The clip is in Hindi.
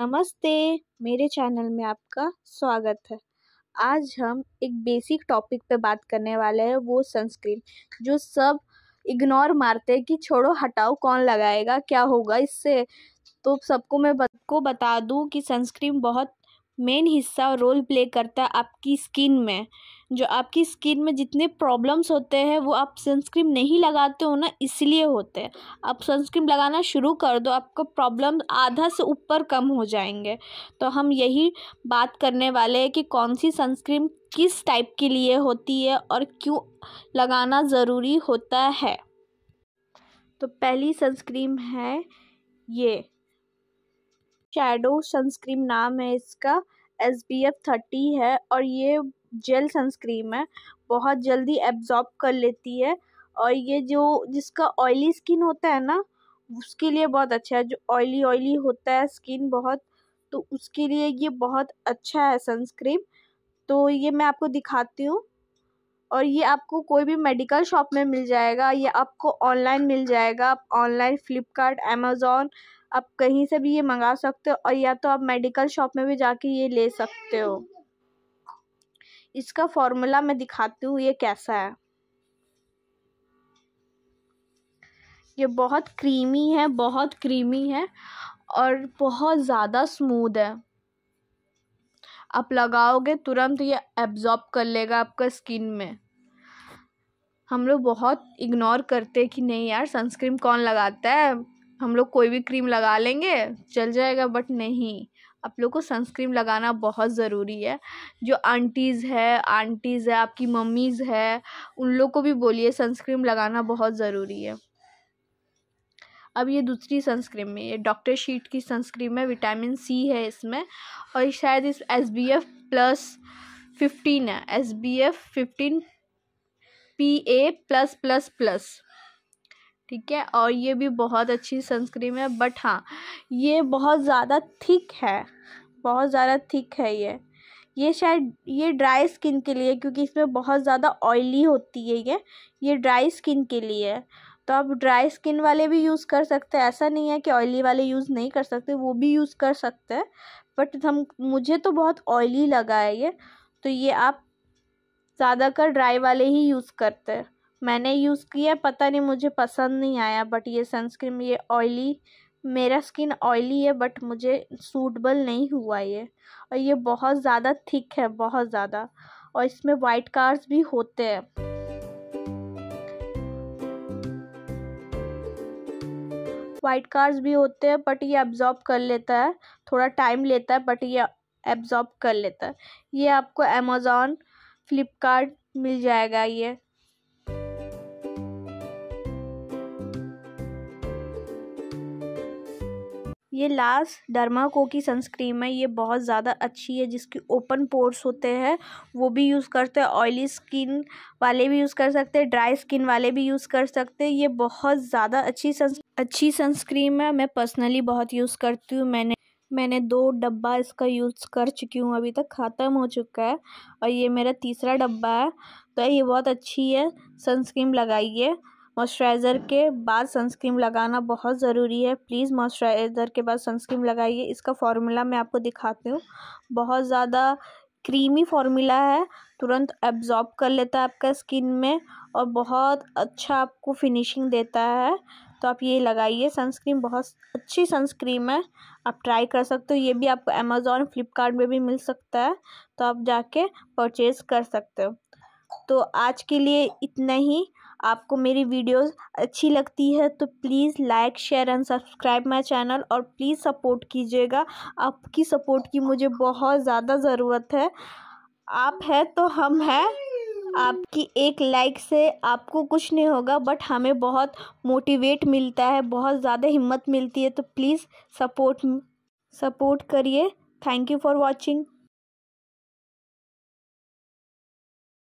नमस्ते मेरे चैनल में आपका स्वागत है आज हम एक बेसिक टॉपिक पे बात करने वाले हैं वो सनस्क्रीन जो सब इग्नोर मारते हैं कि छोड़ो हटाओ कौन लगाएगा क्या होगा इससे तो सबको मैं को बता दूं कि सनस्क्रीन बहुत मेन हिस्सा रोल प्ले करता है आपकी स्किन में जो आपकी स्किन में जितने प्रॉब्लम्स होते हैं वो आप सनस्क्रीन नहीं लगाते हो ना इसलिए होते हैं आप सनस्क्रीन लगाना शुरू कर दो आपको प्रॉब्लम आधा से ऊपर कम हो जाएंगे तो हम यही बात करने वाले हैं कि कौन सी सनस्क्रीन किस टाइप के लिए होती है और क्यों लगाना ज़रूरी होता है तो पहली सनस्क्रीम है ये शेडो सनस्क्रीम नाम है इसका एस बी एफ थर्टी है और ये जेल सनस्क्रीम है बहुत जल्दी एब्जॉर्ब कर लेती है और ये जो जिसका ऑयली स्किन होता है ना उसके लिए बहुत अच्छा है जो ऑयली ऑयली होता है स्किन बहुत तो उसके लिए ये बहुत अच्छा है सनस्क्रीम तो ये मैं आपको दिखाती हूँ और ये आपको कोई भी मेडिकल शॉप में मिल जाएगा ये आपको ऑनलाइन मिल जाएगा आप ऑनलाइन फ्लिपकार्ट अमेज़ोन आप कहीं से भी ये मंगा सकते हो और या तो आप मेडिकल शॉप में भी जाके ये ले सकते हो इसका फॉर्मूला मैं दिखाती हूँ ये कैसा है ये बहुत क्रीमी है बहुत क्रीमी है और बहुत ज़्यादा स्मूद है आप लगाओगे तुरंत ये एब्जॉर्ब कर लेगा आपका स्किन में हम लोग बहुत इग्नोर करते हैं कि नहीं यार सनस्क्रीन कौन लगाता है हम लोग कोई भी क्रीम लगा लेंगे चल जाएगा बट नहीं आप लोग को सनस्क्रीन लगाना बहुत ज़रूरी है जो आंटीज़ है आंटीज़ है आपकी मम्मीज़ है उन लोग को भी बोलिए सनस्क्रीन लगाना बहुत ज़रूरी है अब ये दूसरी सनस्क्रीन में ये डॉक्टर शीट की सनस्क्रीन है विटामिन सी है इसमें और शायद इस S B F plus fifteen है S B F fifteen P A plus plus plus ठीक है और ये भी बहुत अच्छी सनस्क्रीम है बट हाँ ये बहुत ज़्यादा थिक है बहुत ज़्यादा थिक है ये ये शायद ये ड्राई स्किन के लिए क्योंकि इसमें बहुत ज़्यादा ऑयली होती है ये ये ड्राई स्किन के लिए है तो आप ड्राई स्किन वाले भी यूज़ कर सकते हैं ऐसा नहीं है कि ऑयली वाले यूज़ नहीं कर सकते वो भी यूज़ कर सकते हैं बट हम मुझे तो बहुत ऑयली लगा है ये तो ये आप ज़्यादातर ड्राई वाले ही यूज़ करते हैं मैंने यूज़ किया पता नहीं मुझे पसंद नहीं आया बट ये सनस्क्रीन ये ऑयली मेरा स्किन ऑयली है बट मुझे सूटबल नहीं हुआ ये और ये बहुत ज़्यादा थिक है बहुत ज़्यादा और इसमें वाइट कार्स भी होते हैं वाइट कार्स भी होते हैं बट ये एब्जॉर्ब कर लेता है थोड़ा टाइम लेता है बट ये एब्जॉर्ब कर लेता है ये आपको अमेज़ोन फ्लिपकार्ट मिल जाएगा ये ये डर्मा को की सनस्क्रीम है ये बहुत ज़्यादा अच्छी है जिसकी ओपन पोर्स होते हैं वो भी यूज़ करते हैं ऑयली स्किन वाले भी यूज़ कर सकते हैं ड्राई स्किन वाले भी यूज़ कर सकते हैं ये बहुत ज़्यादा अच्छी सन्स अच्छी सनस्क्रीम है मैं पर्सनली बहुत यूज़ करती हूँ मैंने मैंने दो डब्बा इसका यूज़ कर चुकी हूँ अभी तक ख़त्म हो चुका है और ये मेरा तीसरा डब्बा है तो ये बहुत अच्छी है सनस्क्रीम लगाइए मॉइस्चराइज़र के बाद सनस्क्रीन लगाना बहुत ज़रूरी है प्लीज़ मॉइस्चराइज़र के बाद सनस्क्रीन लगाइए इसका फॉर्मूला मैं आपको दिखाती हूँ बहुत ज़्यादा क्रीमी फॉर्मूला है तुरंत एब्जॉर्ब कर लेता है आपका स्किन में और बहुत अच्छा आपको फिनिशिंग देता है तो आप ये लगाइए सनस्क्रीन बहुत अच्छी सनस्क्रीन है आप ट्राई कर सकते हो ये भी आपको अमेज़ोन फ्लिपकार्ट में भी मिल सकता है तो आप जाके परचेज़ कर सकते हो तो आज के लिए इतना ही आपको मेरी वीडियोस अच्छी लगती है तो please like share and subscribe my channel और प्लीज़ सपोर्ट कीजिएगा आपकी सपोर्ट की मुझे बहुत ज़्यादा ज़रूरत है आप है तो हम हैं आपकी एक लाइक से आपको कुछ नहीं होगा बट हमें बहुत मोटिवेट मिलता है बहुत ज़्यादा हिम्मत मिलती है तो प्लीज़ सपोर्ट सपोर्ट करिए थैंक यू फॉर वॉचिंग